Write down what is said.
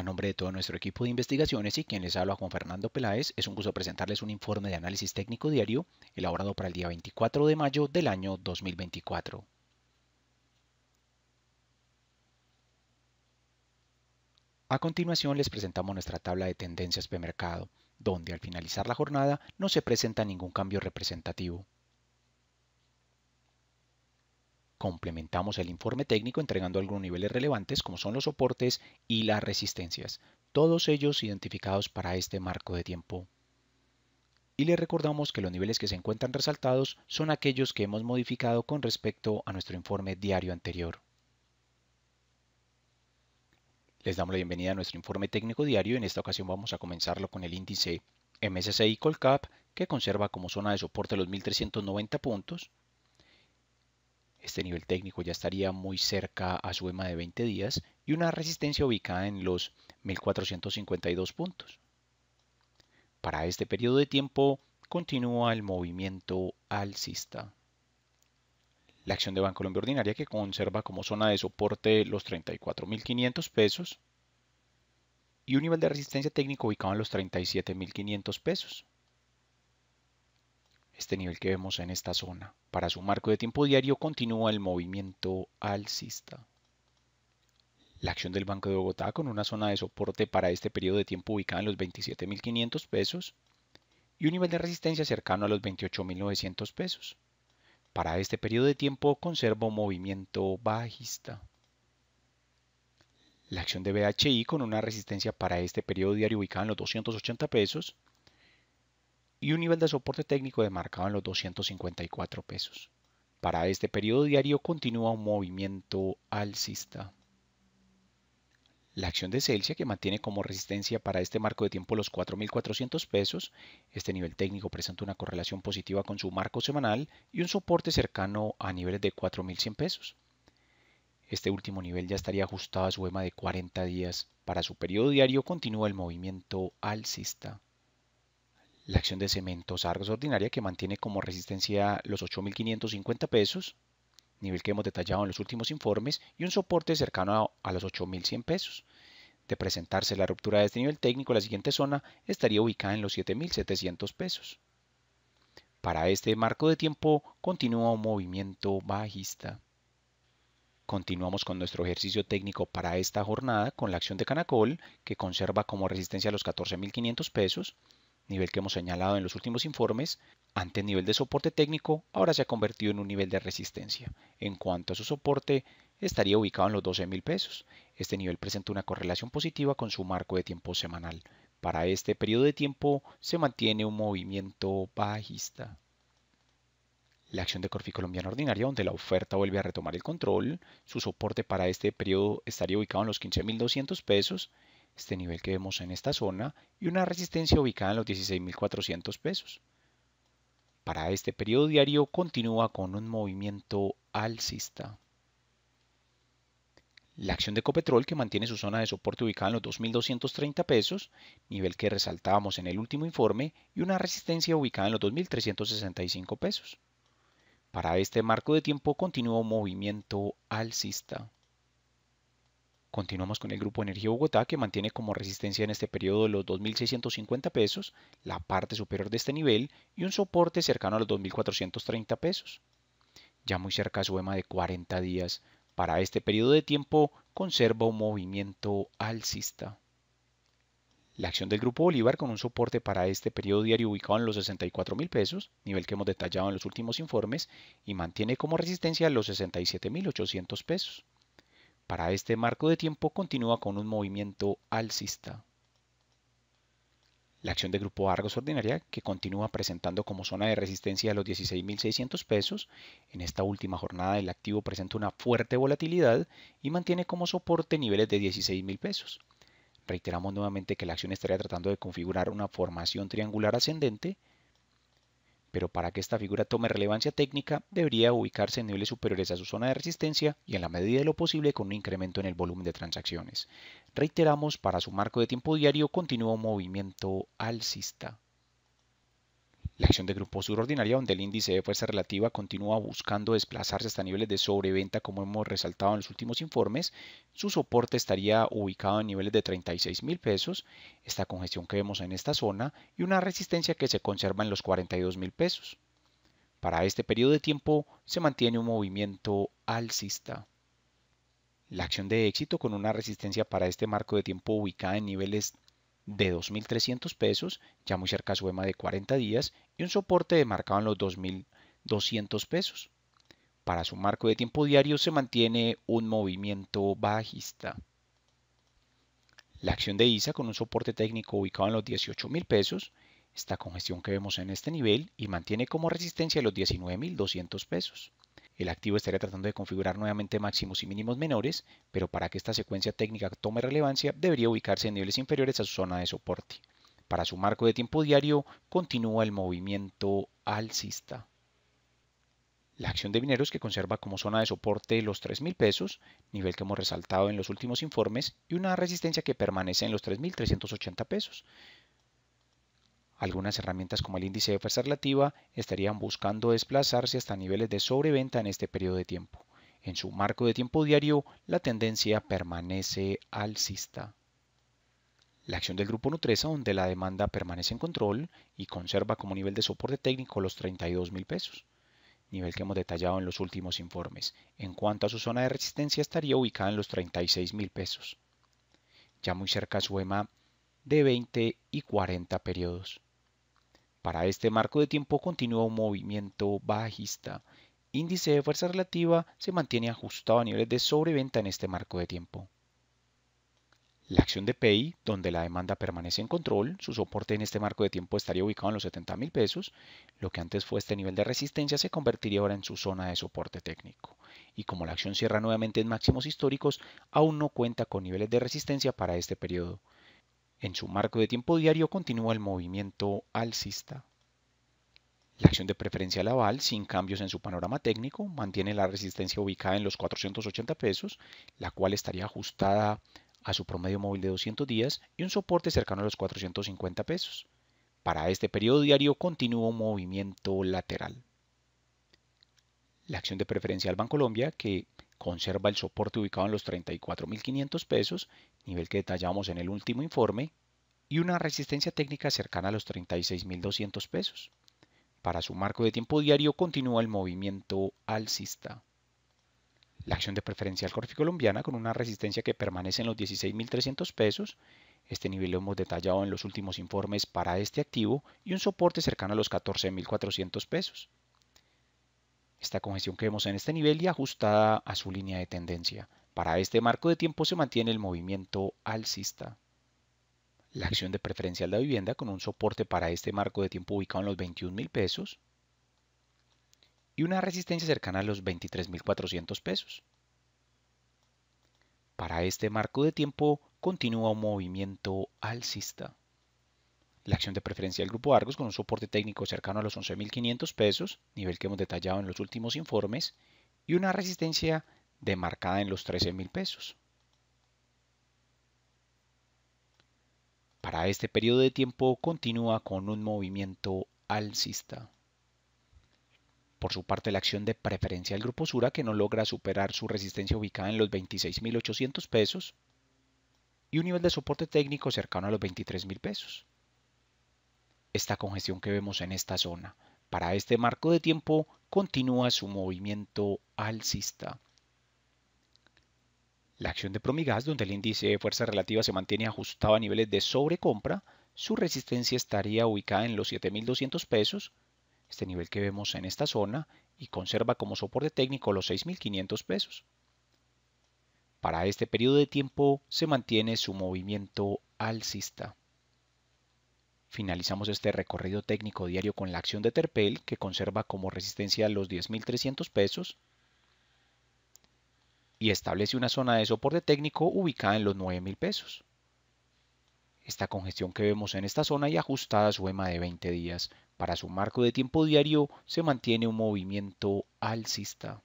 A nombre de todo nuestro equipo de investigaciones y quien les habla Juan Fernando Peláez, es un gusto presentarles un informe de análisis técnico diario elaborado para el día 24 de mayo del año 2024. A continuación les presentamos nuestra tabla de tendencias de mercado, donde al finalizar la jornada no se presenta ningún cambio representativo complementamos el informe técnico entregando algunos niveles relevantes como son los soportes y las resistencias, todos ellos identificados para este marco de tiempo. Y les recordamos que los niveles que se encuentran resaltados son aquellos que hemos modificado con respecto a nuestro informe diario anterior. Les damos la bienvenida a nuestro informe técnico diario. En esta ocasión vamos a comenzarlo con el índice MSCI Colcap, que conserva como zona de soporte los 1390 puntos, este nivel técnico ya estaría muy cerca a su EMA de 20 días y una resistencia ubicada en los 1452 puntos. Para este periodo de tiempo continúa el movimiento alcista. La acción de Banco Colombia Ordinaria que conserva como zona de soporte los 34.500 pesos y un nivel de resistencia técnico ubicado en los 37.500 pesos este nivel que vemos en esta zona. Para su marco de tiempo diario continúa el movimiento alcista. La acción del Banco de Bogotá con una zona de soporte para este periodo de tiempo ubicada en los 27.500 pesos y un nivel de resistencia cercano a los 28.900 pesos. Para este periodo de tiempo conserva un movimiento bajista. La acción de BHI con una resistencia para este periodo diario ubicada en los 280 pesos y un nivel de soporte técnico demarcado en los 254 pesos. Para este periodo diario continúa un movimiento alcista. La acción de Celsius que mantiene como resistencia para este marco de tiempo los 4.400 pesos, este nivel técnico presenta una correlación positiva con su marco semanal y un soporte cercano a niveles de 4.100 pesos. Este último nivel ya estaría ajustado a su EMA de 40 días. Para su periodo diario continúa el movimiento alcista la acción de cementos Argos ordinaria que mantiene como resistencia los 8.550 pesos, nivel que hemos detallado en los últimos informes, y un soporte cercano a, los 8.100 pesos. De presentarse la ruptura de este nivel técnico, la siguiente zona estaría ubicada en los 7.700 pesos. Para este marco de tiempo continúa un movimiento bajista. Continuamos con nuestro ejercicio técnico para esta jornada con la acción de Canacol, que conserva como resistencia los 14.500 pesos, nivel que hemos señalado en los últimos informes, ante nivel de soporte técnico, ahora se ha convertido en un nivel de resistencia. En cuanto a su soporte, estaría ubicado en los 12 pesos. Este nivel presenta una correlación positiva con su marco de tiempo semanal. Para este periodo de tiempo se mantiene un movimiento bajista. La acción de Corfi Colombiana Ordinaria, donde la oferta vuelve a retomar el control, su soporte para este periodo estaría ubicado en los 15.200 pesos este nivel que vemos en esta zona, y una resistencia ubicada en los 16.400 pesos. Para este periodo diario continúa con un movimiento alcista. La acción de Copetrol que mantiene su zona de soporte ubicada en los 2.230 pesos, nivel que resaltábamos en el último informe, y una resistencia ubicada en los 2.365 pesos. Para este marco de tiempo continúa un movimiento alcista. Continuamos con el Grupo Energía Bogotá, que mantiene como resistencia en este periodo los 2.650 pesos, la parte superior de este nivel y un soporte cercano a los 2.430 pesos. Ya muy cerca su EMA de 40 días, para este periodo de tiempo conserva un movimiento alcista. La acción del Grupo Bolívar con un soporte para este periodo diario ubicado en los 64,000 pesos, nivel que hemos detallado en los últimos informes, y mantiene como resistencia los 67.800 pesos. Para este marco de tiempo continúa con un movimiento alcista. La acción de grupo Argos ordinaria que continúa presentando como zona de resistencia a los 16.600 pesos. En esta última jornada el activo presenta una fuerte volatilidad y mantiene como soporte niveles de 16.000 pesos. Reiteramos nuevamente que la acción estaría tratando de configurar una formación triangular ascendente pero para que esta figura tome relevancia técnica debería ubicarse en niveles superiores a su zona de resistencia y en la medida de lo posible con un incremento en el volumen de transacciones. Reiteramos, para su marco de tiempo diario continuo movimiento alcista. La acción de grupo sur ordinaria, donde el índice de fuerza relativa continúa buscando desplazarse hasta niveles de sobreventa, como hemos resaltado en los últimos informes, su soporte estaría ubicado en niveles de 36 mil pesos, esta congestión que vemos en esta zona y una resistencia que se conserva en los 42 mil pesos. Para este periodo de tiempo se mantiene un movimiento alcista. La acción de éxito con una resistencia para este marco de tiempo ubicada en niveles de 2.300 pesos, ya muy cerca a su EMA de 40 días, y un soporte marcado en los 2.200 pesos. Para su marco de tiempo diario se mantiene un movimiento bajista. La acción de ISA con un soporte técnico ubicado en los 18.000 pesos, esta congestión que vemos en este nivel y mantiene como resistencia los 19.200 pesos el activo estaría tratando de configurar nuevamente máximos y mínimos menores, pero para que esta secuencia técnica tome relevancia debería ubicarse en niveles inferiores a su zona de soporte. Para su marco de tiempo diario continúa el movimiento alcista. La acción de mineros que conserva como zona de soporte los 3.000 pesos, nivel que hemos resaltado en los últimos informes, y una resistencia que permanece en los 3.380 pesos. Algunas herramientas como el índice de fuerza relativa estarían buscando desplazarse hasta niveles de sobreventa en este periodo de tiempo. En su marco de tiempo diario, la tendencia permanece alcista. La acción del grupo Nutresa, donde la demanda permanece en control y conserva como nivel de soporte técnico los 32 mil pesos, nivel que hemos detallado en los últimos informes. En cuanto a su zona de resistencia, estaría ubicada en los 36 mil pesos, ya muy cerca a su EMA de 20 y 40 periodos. Para este marco de tiempo continúa un movimiento bajista. Índice de fuerza relativa se mantiene ajustado a niveles de sobreventa en este marco de tiempo. La acción de PEI, donde la demanda permanece en control, su soporte en este marco de tiempo estaría ubicado en los 70,000 pesos, lo que antes fue este nivel de resistencia se convertiría ahora en su zona de soporte técnico. Y como la acción cierra nuevamente en máximos históricos, aún no cuenta con niveles de resistencia para este periodo. En su marco de tiempo diario continúa el movimiento alcista. La acción de preferencia Laval, aval, sin cambios en su panorama técnico, mantiene la resistencia ubicada en los 480 pesos, la cual estaría ajustada a su promedio móvil de 200 días y un soporte cercano a los 450 pesos. Para este periodo diario continúa un movimiento lateral. La acción de preferencia al Bancolombia, que conserva el soporte ubicado en los 34.500 pesos, nivel que detallamos en el último informe, y una resistencia técnica cercana a los 36.200 pesos. Para su marco de tiempo diario continúa el movimiento alcista. La acción de preferencial gráfico colombiana con una resistencia que permanece en los 16.300 pesos, este nivel lo hemos detallado en los últimos informes para este activo, y un soporte cercano a los 14.400 pesos esta congestión que vemos en este nivel y ajustada a su línea de tendencia. Para este marco de tiempo se mantiene el movimiento alcista. La acción de preferencia de la vivienda con un soporte para este marco de tiempo ubicado en los 21 mil pesos y una resistencia cercana a los 23.400 pesos. Para este marco de tiempo continúa un movimiento alcista la acción de preferencia del Grupo Argos con un soporte técnico cercano a los 11.500 pesos, nivel que hemos detallado en los últimos informes, y una resistencia demarcada en los 13.000 pesos. Para este periodo de tiempo continúa con un movimiento alcista. Por su parte, la acción de preferencia del Grupo Sura, que no logra superar su resistencia ubicada en los 26.800 pesos, y un nivel de soporte técnico cercano a los 23.000 pesos esta congestión que vemos en esta zona. Para este marco de tiempo continúa su movimiento alcista. La acción de Promigas, donde el índice de fuerza relativa se mantiene ajustado a niveles de sobrecompra, su resistencia estaría ubicada en los 7.200 pesos, este nivel que vemos en esta zona, y conserva como soporte técnico los 6.500 pesos. Para este periodo de tiempo se mantiene su movimiento alcista. Finalizamos este recorrido técnico diario con la acción de Terpel, que conserva como resistencia los 10.300 pesos y establece una zona de soporte técnico ubicada en los 9.000 pesos. Esta congestión que vemos en esta zona y ajustada a su EMA de 20 días para su marco de tiempo diario se mantiene un movimiento alcista.